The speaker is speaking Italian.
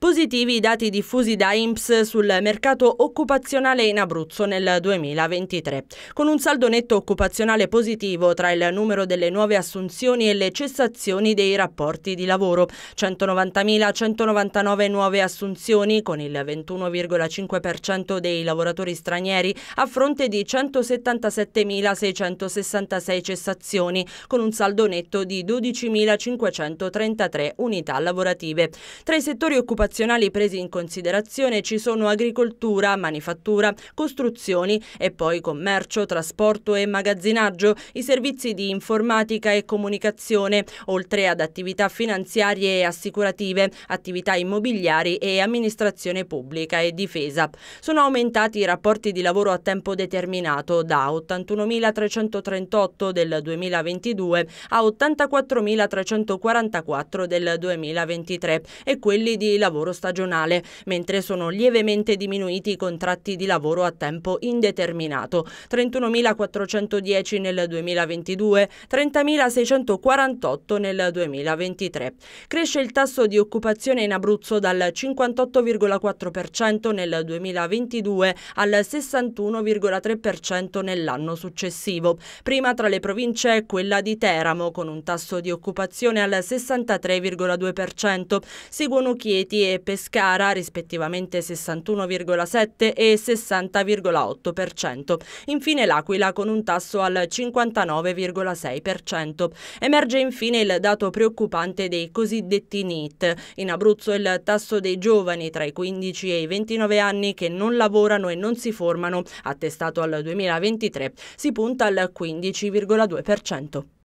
Positivi i dati diffusi da INPS sul mercato occupazionale in Abruzzo nel 2023, con un saldo netto occupazionale positivo tra il numero delle nuove assunzioni e le cessazioni dei rapporti di lavoro, 190.199 nuove assunzioni con il 21,5% dei lavoratori stranieri a fronte di 177.666 cessazioni, con un saldo netto di 12.533 unità lavorative. Tra i settori occupazionali occupazionali presi in considerazione ci sono agricoltura, manifattura, costruzioni e poi commercio, trasporto e magazzinaggio, i servizi di informatica e comunicazione, oltre ad attività finanziarie e assicurative, attività immobiliari e amministrazione pubblica e difesa. Sono aumentati i rapporti di lavoro a tempo determinato da 81.338 del 2022 a 84.344 del 2023 e quelli di lavoro lavoro stagionale, mentre sono lievemente diminuiti i contratti di lavoro a tempo indeterminato, 31.410 nel 2022, 30.648 nel 2023. Cresce il tasso di occupazione in Abruzzo dal 58,4% nel 2022 al 61,3% nell'anno successivo. Prima tra le province è quella di Teramo, con un tasso di occupazione al 63,2%. Seguono Chieti e e Pescara rispettivamente 61,7 e 60,8%. Infine l'Aquila con un tasso al 59,6%. Emerge infine il dato preoccupante dei cosiddetti NEET. In Abruzzo il tasso dei giovani tra i 15 e i 29 anni che non lavorano e non si formano, attestato al 2023, si punta al 15,2%.